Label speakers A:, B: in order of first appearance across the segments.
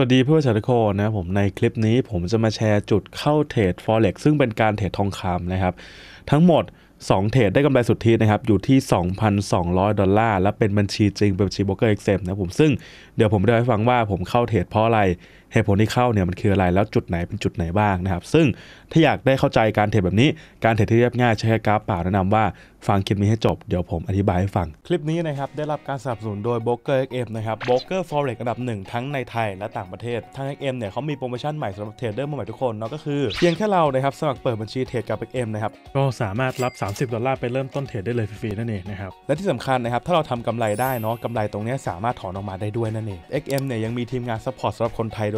A: สวัสดีเพื่อนชาวทุกคนนะครับผมในคลิปนี้ผมจะมาแชร์จุดเข้าเทรด Forex ซึ่งเป็นการเทรดทองคำนะครับทั้งหมด 2 เทรดได้กำไรสุทธินะครับอยู่ที่ 2,200 ดอลลาร์ และเป็นบัญชีจริงบัญชีลบอกเกอร์เอ็กเซมนะผมซึ่งเดี๋ยวผมจะให้ฟังว่าผมเข้าเทรดเพราะอะไรเหตุผลที่เข้าเนี่ยมันคืออะไรแล้วจุดไหนเป็นจุดไหนบ้างนะครับ ซึ่งถ้าอยากได้เข้าใจการเทรดแบบนี้การเทรดที่เรียบง่ายใช้กราฟเปล่าแนะนำว่า ฟังคลิปนี้ให้จบเดี๋ยวผมอธิบายให้ฟังคลิปนี้นะครับได้รับการสนับสนุนโดยบ b อ o กเอ็มนะครับบ b r o k e r Forex อันดับหนึ่งทั้งในไทยและต่างประเทศทางเอ็กเนี่ยเขามีโปรโมชั่นใหม่สำหรับเทรดเดอร์มือใหม่ทุกคนเนาะก็คือเพียงแค่เรานะครับสมัครเปิดบัญชีเทรดกับเอ็มนะครับก็สามารถรับ30ดอลลาร์ไปเริ่มต้นเทรดได้เลยฟรีๆนั่นเองนะครับและที่สำคัญนะครับถ้าเราทำกำไรได้เนาะกำไรตรงนี้สามารถถอนออกมาได้ด้วยนั่นเอง็มเนี่ยยังมีทีมงานซัพพอร์ตสำหรับคนไทยโด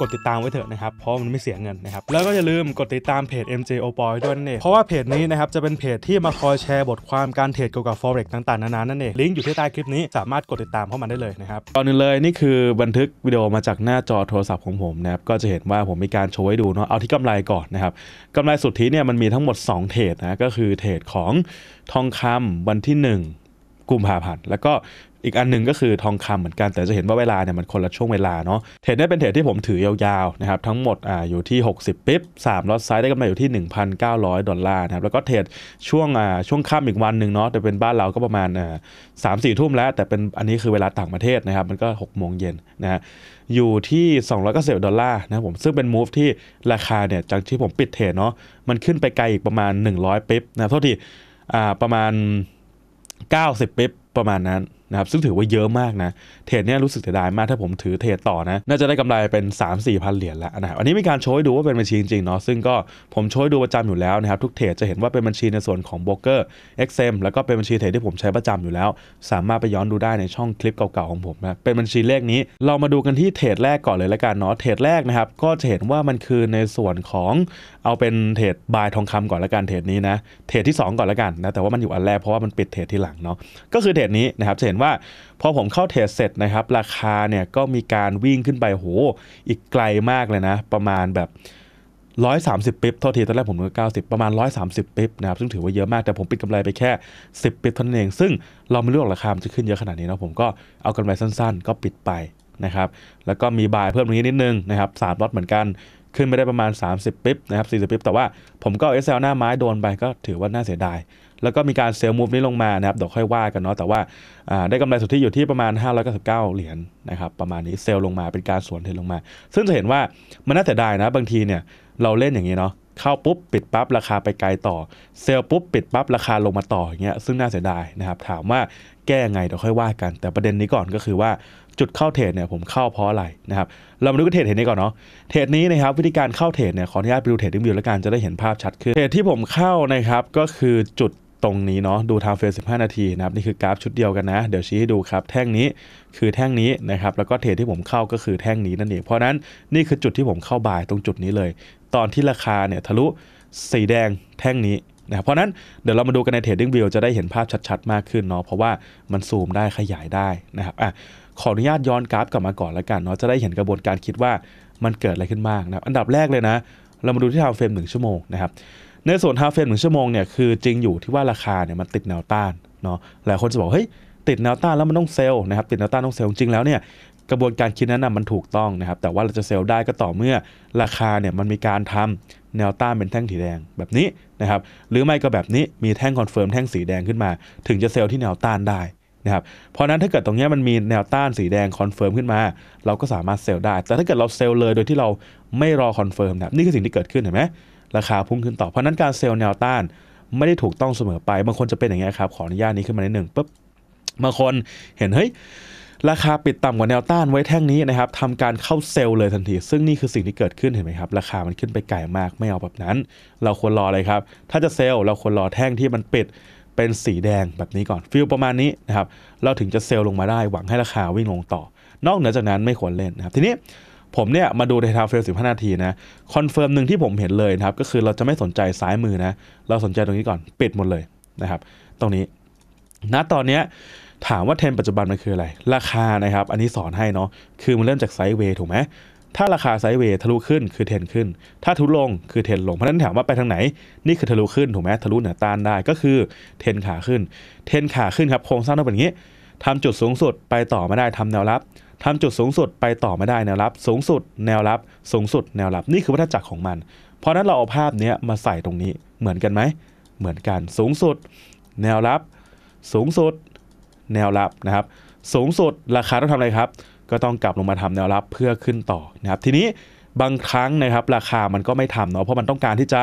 A: กดติดตามไว้เถอะนะครับ เพราะมันไม่เสียเงินนะครับ แล้วก็อย่าลืมกดติดตามเพจ MJ o p o y ด้วยนั่นเองเพราะว่าเพจนี้นะครับจะเป็นเพจที่มาคอยแชร์บทความการเทรดเกี่ยวกับ forex ต่าง ๆ นานา นั่นเอง ลิงก์อยู่ที่ใต้คลิปนี้ สามารถกดติดตามเข้ามาได้เลยนะครับก่อนอื่นเลยนี่คือบันทึกวิดีโอมาจากหน้าจอโทรศัพท์ของผมนะครับ ก็จะเห็นว่าผมมีการโชว์ให้ดูเนาะ เอาที่กำไรก่อนนะครับกำไรสุทธิเนี่ยมันมีทั้งหมด 2เทรดนะ ก็คือเทรดของทองคำวันที่1กุมภาพันธ์ แล้วก็อีกอันนึงก็คือทองคำเหมือนกัน แต่จะเห็นว่าเวลาเนี่ยมันคนละช่วงเวลาเนาะเทรดได้เป็นเทรดที่ผมถือยาวๆนะครับทั้งหมดอ่าอยู่ที่ 60ปิ๊บ3ล็อตไซด์ได้กำไรอยู่ที่ 1,900ดอลลาร์นะครับแล้วก็เทรดช่วงอ่าช่วงค่ำอีกวันหนึ่งเนาะแต่เป็นบ้านเราก็ประมาณอ่าสามสี่ทุ่มแล้ว แต่เป็นอันนี้คือเวลาต่างประเทศนะครับมันก็ 6 โมงเย็นนะฮะอยู่ที่290ดอลลาร์นะผมซึ่งเป็นมูฟที่ราคาเนี่ยจากที่ผมปิดเทรดเนาะมันขึ้นไปไกลอีกประมาณ 100ปิ๊บนะโทษทีอ่าประมาณ 90ปิ๊บประมาณนั้นนะครับซึ่งถือว่าเยอะมากนะ เทรดเนี้ยรู้สึกเสียดายมาก ถ้าผมถือเทรดต่อนะ น่าจะได้กำไรเป็น 3 4มสี่พันเหรียญแล้วนะครับอันนี้มีการโชยดูว่าเป็นบัญชีจริงๆเนาะซึ่งก็ ผมโชยดูประจำอยู่แล้วนะครับ ทุกเทรดจะเห็นว่าเป็นบัญชีในส่วนของโบรกเกอร์เอ็กเซแล้วก็เป็นบัญชีเทรดที่ผมใช้ประจำอยู่แล้ว สามารถไปย้อนดูได้ในช่องคลิปเก่าๆของผมนะเป็นบัญชีเลขนี้เรามาดูกันที่เทรดแรกก่อนเลยละกันเนาะเทรดแรกนะครับก็จะเห็นว่ามันคือในส่วนของเอาเป็นเทรดบายทองคำก่อนละกันเทรดนี้นะเทรดที่ 2 ก่อนละกันนะแต่ว่ามันอยู่อันแรกเพราะว่ามันปิดเทรดที่หลังเนาะก็คือเทรดนี้นะครับเ็นว่าพอผมเข้าเทรดเสร็จนะครับราคาเนี่ยก็มีการวิ่งขึ้นไปโหอีกไกลมากเลยนะประมาณแบบ130ปิ๊บเท่าที ตอนแรกผมนึก90 ประมาณ 130ปิ๊บนะครับซึ่งถือว่าเยอะมากแต่ผมปิดกำไรไปแค่ 10ปิ๊บเท่านั้นเองซึ่งเราไม่รู้รอกราคามันจะขึ้นเยอะขนาดนี้นะผมก็เอากำไรสั้น ๆ ก็ปิดไปนะครับแล้วก็มีบายเพิ่มตรงนี้นิดนึงนะครับสามล็อตเหมือนกัน ขึ้นไม่ได้ประมาณ30ปิ๊บนะครับ40ปิ๊บแต่ว่าผมก็เอสอลหน้าไม้โดนไปก็ถือว่าน่าเสียดายแล้วก็มีการเซลล์มูฟนี้ลงมานะครับเดี๋ยวค่อยว่ากันเนาะ แต่ว่าได้กำไรสุทธิอยู่ที่ประมาณ599เหรียญนนะครับ ประมาณนี้เซลล์ลงมาเป็นการสวนเทลงมา ซึ่งจะเห็นว่ามันน่าเสียดายนะบางทีเนี่ยเราเล่นอย่างนี้เนาะ เข้าปุ๊บปิดปั๊บราคาไปไกลต่อ เซลล์ปุ๊บปิดปั๊บราคาลงมาต่ออย่างเงี้ย ซึ่งน่าเสียดายนะครับ ถามว่าแก้ไงเดี๋ยวค่อยว่า กัน แต่ประเด็นนี้ก่อนก็คือว่าจุดเข้าเทรดเนี่ยผมเข้าเพราะอะไรนะครับ เรามาดูกันเทรดเห็นนี้ก่อนเนาะ เทรดนี้นะครับ วิธีการเข้าเทรดเนี่ยขออนุญาตไปดูเทรดดิ้งวิวแล้วกันจะได้เห็นภาพชัดขึ้นเทรดที่ผมเข้านะครับก็คือจุดตรงนี้เนาะดูทางเฟรม15 นาทีนะครับนี่คือกราฟชุดเดียวกันนะเดี๋ยวชี้ให้ดูครับแท่งนี้คือแท่งนี้นะครับแล้วก็เทรดที่ผมเข้าก็คือแท่งนี้นั่นเองเพราะนั้นนี่คือจุดที่ผมเข้าบ่ายตรงจุดนี้เลย ตอนที่ราคาเนี่ยทะลุสีแดงแท่งนี้นะเพราะนั้นเดี๋ยวเรามาดูกันในเทรดดิ้งวิวจะได้เห็นภาพชัดๆ มากขึ้นเนาะเพราะว่ามันซูมได้ขยายได้นะครับอ่ะขออนุญาตย้อนกราฟกลับมาก่อนละกันเนาะจะได้เห็นกระบวนการคิดว่ามันเกิดอะไรขึ้นบ้างนะอันดับแรกเลยนะ เรามาดูที่ทาวเฟรม1 ชั่วโมงนะครับในส่วนฮาเฟนหนึ่งชั่วโมงเนี่ยคือจริงอยู่ที่ว่าราคาเนี่ยมันติดแนวต้านเนาะหลายคนจะบอกเฮ้ยติดแนวต้านแล้วมันต้องเซลล์นะครับติดแนวต้านต้องเซลล์จริงแล้วเนี่ยกระบวนการคิดนั้นนะมันถูกต้องนะครับแต่ว่าเราจะเซลล์ได้ก็ต่อเมื่อราคาเนี่ยมันมีการทำแนวต้านเป็นแท่งสีแดงแบบนี้นะครับหรือไม่ก็แบบนี้มีแท่งคอนเฟิร์มแท่งสีแดงขึ้นมา ถึงจะเซลล์ที่แนวต้านได้นะครับเพราะนั้นถ้าเกิดตรงนี้มันมีแนวต้านสีแดงคอนเฟิร์มขึ้นมา เราก็สามารถเซลล์ได้ แต่ถ้าเกิดเราเซลล์เลยโดยที่เราไม่รอคอนเฟิร์มนะนี่คือสิ่งที่เกิดขึ้นเห็นไหมราคาพุ่ง ขึ้นต่อเพราะนั้นการเซลแนวต้านไม่ได้ถูกต้องเสมอไป บางคนจะเป็นอย่างเงี้ยครับขออนุญาตนี้ขึ้นมาในหนึ่งปุ๊บบางคนเห็นเฮ้ยราคาปิดต่ำกว่าแนวต้านไว้แท่งนี้นะครับทำการเข้าเซลเลยทันที ซึ่งนี่คือสิ่งที่เกิดขึ้นเห็นไหมครับราคามันขึ้นไปไกลมากไม่เอาแบบนั้น เราควรรอเลยครับ ถ้าจะเซลเราควรรอแท่งที่มันปิดเป็นสีแดงแบบนี้ก่อนฟิลประมาณนี้นะครับเราถึงจะเซลลลงมาได้หวังให้ราคาวิ่งลงต่อ นอกเหนือจากนั้นไม่ควรเล่นนะครับทีนี้ผมเนี่ย มาดูในทาวเฟลสิบห้านาทีนะคอนเฟิร์มหนึ่งที่ผมเห็นเลยนะครับก็คือเราจะไม่สนใจซ้ายมือนะ เราสนใจตรงนี้ก่อน ปิดหมดเลยนะครับ ตรงนี้ณนะตอนเนี้ยถามว่าเทรนปัจจุบันมันคืออะไร ราคานะครับ อันนี้สอนให้เนาะคือมันเริ่มจากไซด์เวย์ ถูกไหมถ้าราคาไซด์เวย์ทะลุขึ้นคือเทนขึ้น ถ้าทุลงคือเทนลง เพราะนั้นถามว่าไปทางไหน นี่คือทะลุขึ้นถูกไหมทะลุเหนือต้านได้ก็คือเทนขาขึ้น เทนขาขึ้นครับโครงสร้างต้องเป็นอย่างนี้ทำจุดสูงสุดไปต่อไม่ได้ทำแนวรับทำจุดสูงสุดไปต่อไม่ได้แนวรับ สูงสุด แนวรับสูงสุดแนวรับนี่คือวัฏจักรของมัน เพราะนั้นเราเอาภาพนี้มาใส่ตรงนี้เหมือนกันไหมเหมือนกันสูงสุด แนวรับ สูงสุด แนวรับนะครับสูงสุดราคาต้องทำอะไรครับ ก็ต้องกลับลงมาทำแนวรับเพื่อขึ้นต่อนะครับทีนี้บางครั้งนะครับราคามันก็ไม่ทำเนาะเพราะมันต้องการที่จะ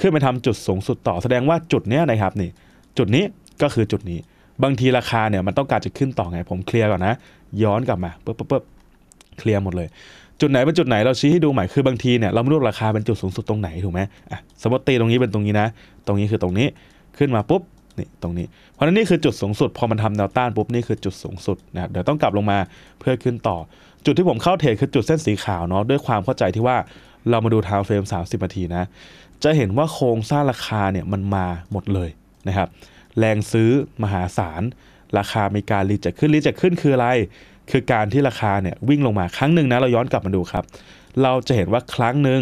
A: ขึ้นไปทำจุดสูงสุดต่อแสดงว่าจุดเนี้ยนะครับนี่จุดนี้ก็คือจุดนี้บางทีราคาเนี่ยมันต้องการจะขึ้นต่อไงผมเคลียร์ก่อนนะ ย้อนกลับมาปุ๊บปุ๊บเคลียร์หมดเลยจุดไหนเป็นจุดไหนเราชี้ให้ดูใหม่คือบางทีเนี่ยเราไม่รู้ราคาเป็นจุดสูงสุดตรงไหนถูกไหมอ่ะสมมติตีตรงนี้เป็นตรงนี้นะ ตรงนี้คือตรงนี้ขึ้นมาปุ๊บนี่ตรงนี้เพราะนั้นนี่คือจุดสูงสุด พอมันทำแนวต้านปุ๊บนี่คือจุดสูงสุดนะครับเดี๋ยวต้องกลับลงมาเพื่อขึ้นต่อ จุดที่ผมเข้าเทรดคือจุดเส้นสีขาวเนาะด้วยความเข้าใจที่ว่าเรามาดูทาวเฟรม30นาทีนะจะเห็นว่าโครงสร้างราคาเนี่ยมันมาหมดเลยนะครับแรงซื้อมหาศาลราคามีการรีจะขึ้นรีจะขึ้นคืออะไรคือการที่ราคาเนี่ยวิ่งลงมาครั้งหนึ่งนะเราย้อนกลับมาดูครับ เราจะเห็นว่าครั้งหนึ่ง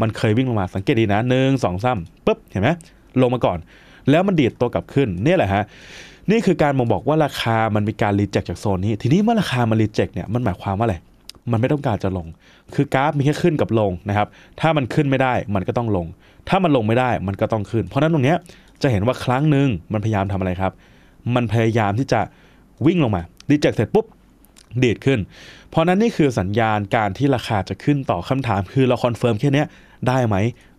A: มันเคยวิ่งลงมาสังเกตดีนะหนึ่งสองสามปุ๊บเห็นไหมลงมาก่อน แล้วมันดีดตัวกลับขึ้น นี่แหละฮะนี่คือการบ่งบอกว่าราคามันมีการรีเจ็คจากโซนนี้ทีนี้เมื่อราคามันรีเจ็คเนี่ยมันหมายความว่าอะไรมันไม่ต้องการจะลง คือกราฟมีแค่ขึ้นกับลงนะครับถ้ามันขึ้นไม่ได้มันก็ต้องลงถ้ามันลงไม่ได้มันก็ต้องขึ้น เพราะนั้นตรงเนี้ยจะเห็นว่าครั้งหนึ่งมันพยายามทำอะไรครับ มันพยายามที่จะวิ่งลงมาดีเจ็กเสร็จปุ๊บเดดขึ้น เพราะนั้นนี่คือสัญญาณการที่ราคาจะขึ้นต่อคำถามคือเราคอนเฟิร์มแค่นี้ได้ไหม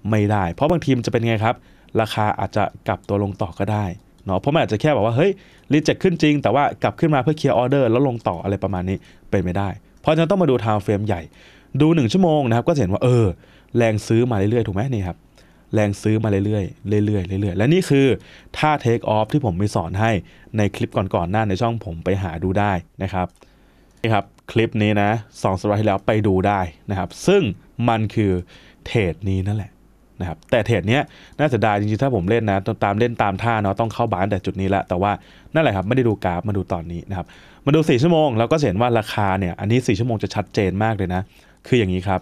A: ไม่ได้เพราะบางทีมันจะเป็นไงครับ ราคาอาจจะกลับตัวลงต่อก็ได้เนาะเพราะมันอาจจะแค่บอกว่าเฮ้ยรีเจ็คขึ้นจริง แต่ว่ากลับขึ้นมาเพื่อเคลียร์ออเดอร์แล้วลงต่ออะไรประมาณนี้เป็นไม่ได้ เพราะฉะนั้นต้องมาดูทา์เฟรมใหญ่ดู1ชั่วโมงนะครับ ก็เห็นว่าเออแรงซื้อมาเรื่อยๆถูกไหมนี่ครับแรงซื้อมาเรื่อยๆเรื่อยๆเรื่อยๆและนี่คือท่าเทคออฟที่ผมไปสอนให้ในคลิปก่อนๆหน้าในช่องผมไปหาดูได้นะครับนี่ครับคลิปนี้นะสองสัปดาห์ที่แล้วไปดูได้นะครับ ซึ่งมันคือเทรดนี้นั่นแหละนะครับแต่เทรดนี้น่าเสียดายจริงๆถ้าผมเล่นนะตามเล่นตามท่าเนาะต้องเข้าบานแต่จุดนี้ละแต่ว่านั่นแหละครับไม่ได้ดูกราฟมาดูตอนนี้นะครับ มาดู 4 ชั่วโมงเราก็เห็นว่าราคาเนี่ย อันนี้ 4 ชั่วโมงจะชัดเจนมากเลยนะ คืออย่างนี้ครับ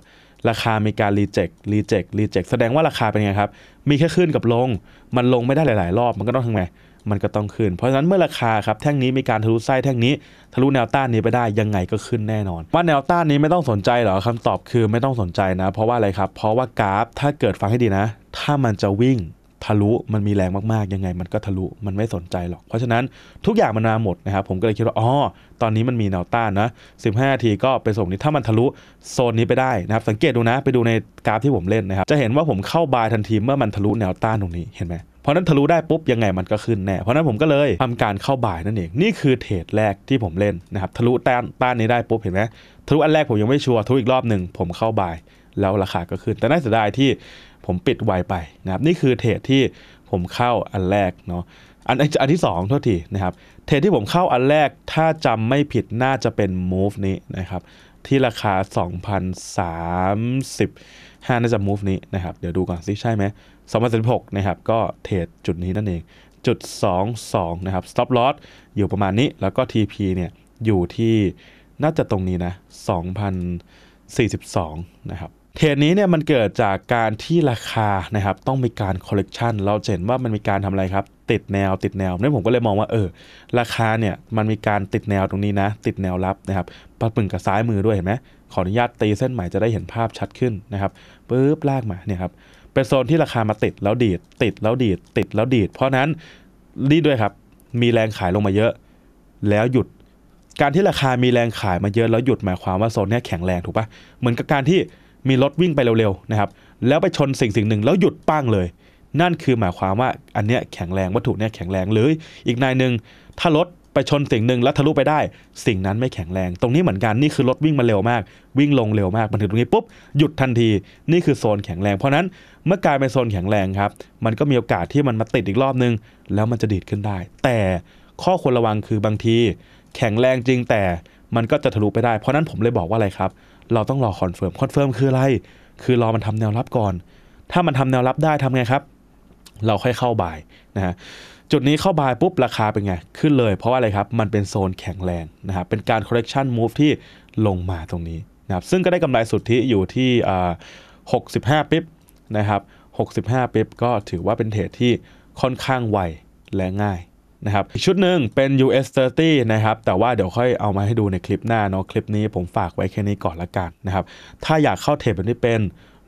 A: ราคามีการรีเจ็ครีเจ็ครีเจ็คแสดงว่าราคาเป็นไงครับ มีแค่ขึ้นกับลง มันลงไม่ได้หลายๆรอบ มันก็ต้องทำไง มันก็ต้องขึ้น เพราะฉะนั้นเมื่อราคาครับแท่งนี้มีการทะลุไส้แท่งนี้ทะลุแนวต้านนี้ไปได้ยังไงก็ขึ้นแน่นอน ว่าแนวต้านนี้ไม่ต้องสนใจหรอ คำตอบคือไม่ต้องสนใจนะ เพราะว่าอะไรครับ เพราะว่ากราฟถ้าเกิดฟังให้ดีนะ ถ้ามันจะวิ่งทะลุมันมีแรงมากๆ ยังไงมันก็ทะลุมันไม่สนใจหรอก เพราะฉะนั้นทุกอย่างมันมาหมดนะครับผมก็เลยคิดว่าอ๋อตอนนี้มันมีแนวต้านนะ 15ทีก็เป็นงนนี้ถ้ามันทะลุโซนนี้ไปได้นะครับสังเกตดูนะ ไปดูในกราฟที่ผมเล่นนะครับจะเห็นว่าผมเข้าบายทันทีเมื่อมันทะลุแนวต้านตรงนี้เห็นไหมเพราะนั้นทะลุได้ปุ๊บยังไงมันก็ขึ้นแน่เพราะนั้นผมก็เลยทำการเข้าบ่ายนั่นเองนี่คือเทรดแรกที่ผมเล่นนะครับทะลุต้านต้านนี้ได้ปุ๊บเห็นไหมทะลุอันแรกผมยังไม่ชัวร์ทะลุอีกรอบหนึ่งผมเข้าบ่ายแล้วราคาก็ขึ้นแต่น่าเสียดายที่ผมปิดไวไปนะครับนี่คือเทรดที่ผมเข้าอันแรกเนาะอันอันที่2โทษทีนะครับเทรดที่ผมเข้าอันแรกถ้าจำไม่ผิดน่าจะเป็น move นี้นะครับ ที่ราคา 2,035น่าจะ move นี้นะครับเดี๋ยวดูก่อนซิใช่ไหม2016นะครับก็เทรดจุดนี้นั่นเองจุด 22 นะครับ stop loss อยู่ประมาณนี้แล้วก็ TP เนี่ยอยู่ที่น่าจะตรงนี้นะ 2,042 นะครับเหตุนี้เนี่ยมันเกิดจากการที่ราคานะครับต้องมีการคอลเลกชันเราเห็นว่ามันมีการทำอะไรครับ ติดแนวติดแนวนี่ผมก็เลยมองว่าเออราคาเนี่ยมันมีการติดแนวตรงนี้นะ ติดแนวรับนะครับ ปัะปึ่งกับซ้ายมือด้วย เห็นไหม ขออนุญาตตีเส้นใหม่จะได้เห็นภาพชัดขึ้นนะครับปึ๊บลากมาเนี่ยครับ เป็นโซนที่ราคามาติดแล้วดีด ติดแล้วดีด ติดแล้วดีด เพราะนั้นรีดด้วยครับ มีแรงขายลงมาเยอะ แล้วหยุด การที่ราคามีแรงขายมาเยอะแล้วหยุดหมายความว่าโซนนี้แข็งแรงถูกปะเหมือนกับการที่มีรถวิ่งไปเร็วๆนะครับแล้วไปชนสิ่งสิ่งหนึ่งแล้วหยุดปั้งเลย นั่นคือหมายความว่า อันเนี้ยแข็งแรงวัตถุเนี้ยแข็งแรงหรืออีกนายหนึ่งถ้ารถไปชนสิ่งหนึ่งแล้วทะลุไปได้สิ่งนั้นไม่แข็งแรง ตรงนี้เหมือนกันนี่คือรถวิ่งมาเร็วมาก วิ่งลงเร็วมากมันถึงตรงนี้ปุ๊บหยุดทันที นี่คือโซนแข็งแรงเพราะนั้นเมื่อกลายเป็นโซนแข็งแรงครับ มันก็มีโอกาสที่มันมาติดอีกรอบนึง แล้วมันจะดีดขึ้นได้ แต่ข้อควรระวังคือบางที แข็งแรงจริงแต่มันก็จะทะลุไปได้ เพราะนั้นผมเลยบอกว่าอะไรครับ เราต้องรอคอนเฟิร์ม คอนเฟิร์มคืออะไร คือรอมันทำแนวรับก่อน ถ้ามันทำแนวรับได้ทำไงครับ เราค่อยเข้าบ่ายนะฮะ จุดนี้เข้าบ่ายปุ๊บราคาเป็นไง ขึ้นเลย เพราะว่าอะไรครับ มันเป็นโซนแข็งแรงนะครับเป็นการคอลเลกชันมูฟที่ลงมาตรงนี้นะครับ ซึ่งก็ได้กำไรสุทธิอยู่ที่ 65 ปิ๊บนะครับ 65 ปิ๊บก็ถือว่าเป็นเทรดที่ค่อนข้างไวและง่ายนะครับอีกชุดหนึ่งเป็น US 30นะครับแต่ว่าเดี๋ยวค่อยเอามาให้ดูในคลิปหน้าเนาะคลิปนี้ผมฝากไว้แค่นี้ก่อนละกันนะครับถ้าอยากเข้าเทรดแบบนี้เป็น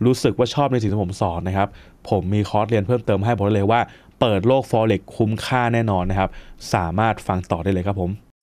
A: รู้สึกว่าชอบในสิ่งที่ผมสอนนะครับผมมีคอร์สเรียนเพิ่มเติมให้บอกเลยว่า เปิดโลก Forex คุ้มค่าแน่นอนนะครับสามารถฟังต่อได้เลยครับผม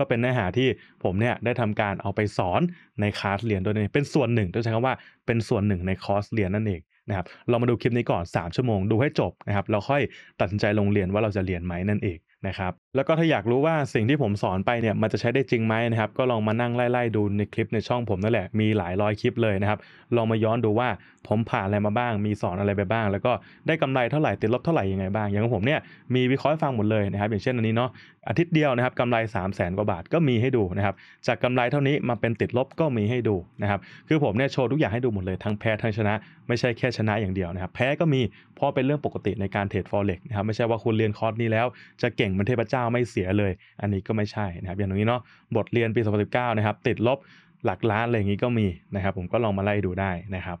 A: ก็เป็นเนื้อหาที่ผมเนี่ยได้ทำการเอาไปสอนในคลาสเรียนดัว้เป็นส่วนหนึ่งต้องใช้คำว่าเป็นส่วนหนึ่งในคอร์สเรียนนั่นเองนะครับเรามาดูคลิปนี้ก่อน 3 ชั่วโมงดูให้จบนะครับเราค่อยตัดสินใจลงเรียนว่าเราจะเรียนไหมนั่นเองนะครับแล้วก็ถ้าอยากรู้ว่าสิ่งที่ผมสอนไปเนี่ยมันจะใช้ได้จริงไหมนะครับก็ลองมานั่งไล่ๆ ดูในคลิปในช่องผมนั่นแหละมีหลายร้อยคลิปเลยนะครับลองมาย้อนดูว่าผมผ่านอะไรมาบ้าง มีสอนอะไรไปบ้าง แล้วก็ได้กำไรเท่าไหร่ติดลบเท่าไหร่ยังไงบ้างอย่างของผมเนี่ยมีวิเคราะห์ฟังหมดเลยนะครับอย่างเช่นอันนี้เนาะอาทิตย์เดียวนะครับกำไร3 0 0แสนกว่าบาทก็มีให้ดูนะครับจากกำไรเท่านี้ มาเป็นติดลบก็มีให้ดูนะครับ คือผมเนี่ยโชว์ทุกอย่างให้ดูหมดเลยทั้งแพ้ ทั้งชนะ ไม่ใช่แค่ชนะอย่างเดียวนะครับ แพ้ก็มีเพราะเป็นเรื่องปกติในการเทรดฟอเร็กนะครับไม่ใช่ว่าคุณเรียนคอร์สนี้แล้ว จะเก่งมันเทพเจ้าไม่เสียเลย อันนี้ก็ไม่ใช่นะครับอย่างนี้เนาะบทเรียนปี2019นะครับติดลบหลักล้านอะไรอย่างนี้ก็มีนะครับ ผมก็ลองมาไล่ดูได้นะครับ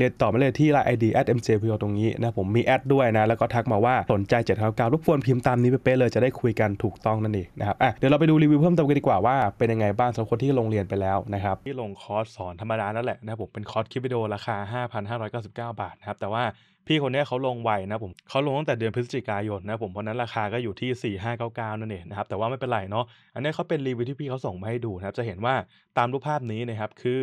A: เรียนต่อมาเลยที่ไลน์ไอดี ID a เ mjpo ตรงนี้นะ ผมมีแอดด้วยนะ แล้วก็ทักมาว่าสนใจ7จ็ดเก้ารบกวนพิมพ์ตามนี้ไปเป๊ะเลยจะได้คุยกันถูกต้องนั่นเองนะครับอ่ะเดี๋ยวเราไปดูรีวิวเพิ่มเติมกันดีกว่าว่า เป็นยังไงบ้างสำหรับคนที่ลงเรียนไปแล้วนะครับที่ลงคอร์สสอนธรรมดานั่นแหละนะผมเป็นคอร์สคลิปวิดีโอราคา5,599 บาทนะครับแต่ว่าพี่คนนี้เขาลงไวนะผมเขาลงตั้งแต่เดือนพฤศจิกายนนะผมเพราะนั้นราคาก็อยู่ที่4599นั่นเองนะครับแต่ว่าไม่เป็นไรเนาะอันนี้เขาเป็นรีวิวที่พี่เขาส่งมาให้ดูนะครับจะเห็นว่าตามรูปภาพนี้นะครับคือ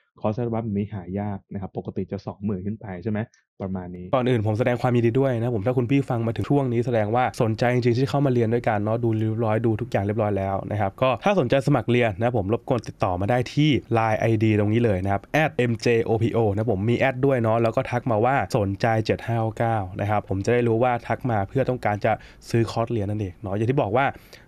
A: คอร์สบัฟแบบนี้หายากนะครับปกติจะ20,000ขึ้นไปใช่ไหมประมาณนี้ ก่อนอื่นผมแสดงความยินดีด้วยนะผมถ้าคุณพี่ฟังมาถึงช่วงนี้แสดงว่าสนใจจริงๆ ที่เข้ามาเรียนด้วยกันเนาะดูเรียบร้อยดูทุกอย่างเรียบร้อยแล้วนะครับก็ถ้าสนใจสมัครเรียนนะผม รบกวนติดต่อมาได้ที่ Line ID ตรงนี้เลยนะครับ @mjopo นะผมมีแอดด้วยเนาะแล้วก็ทักมาว่าสนใจ7599นะครับผมจะได้รู้ว่าทักมาเพื่อต้องการจะซื้อคอร์สเรียนนั่นเองเนาะอย่างที่บอกว่า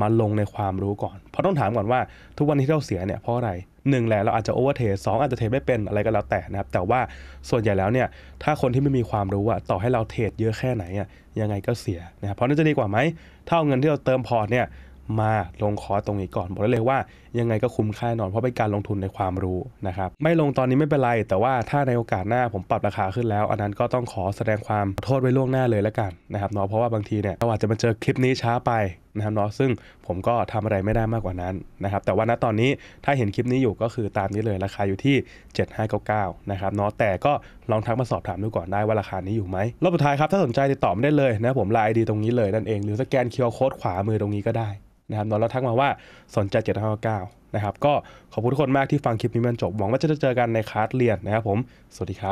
A: มาลงในความรู้ก่อน เพราะต้องถามก่อนว่าทุกวันที่เราเสียเนี่ยเพราะอะไรหนึ่งแหละเราอาจจะโอเวอร์เทสองอาจจะเทไม่เป็นอะไรก็แล้วแต่นะครับแต่ว่าส่วนใหญ่แล้วเนี่ยถ้าคนที่ไม่มีความรู้อะต่อให้เราเทรดเยอะแค่ไหนอะยังไงก็เสียนะครับเพราะนั่นจะดีกว่าไหมถ้าเอาเงินที่เราเติมพอร์ตเนี่ยมาลงคอร์ตรงนี้ก่อนบอกได้เลยว่ายังไงก็คุ้มค่าแนอนเพราะเป็นการลงทุนในความรู้นะครับไม่ลงตอนนี้ไม่เป็นไร แต่ว่าถ้าในโอกาสหน้าผมปรับราคาขึ้นแล้ว อันนั้นก็ต้องขอแสดงความโทษไว้ล่วงหน้าเลยแล้วกันนะครับเนาะเพราะว่าบางทีเนี่ยเราอาจจะมาเจอคลิปนี้ช้าไปนะครับเนาะซึ่งผมก็ทำอะไรไม่ได้มากกว่านั้นนะครับแต่ว่าณตอนนี้ถ้าเห็นคลิปนี้อยู่ก็คือตามนี้เลย ราคาอยู่ที่ 7599 นะครับเนาะแต่ก็ลองทักมาสอบถามดูก่อนได้ว่าราคานี้อยู่ไหมรอบสุดท้ายครับถ้าสนใจติดต่อได้เลยนะผมไลน์ดีตรงนี้เลยนั่นเองหรือสแกน QR Code ขวามือตรงนี้ก็ได้นะครับแล้วทักมาว่าสนใจ759นะครับ ก็ขอบคุณทุกคนมากที่ฟังคลิปนี้มันจบ หวังว่าจะเจอกันในคลาสเรียนนะครับผม สวัสดีครับ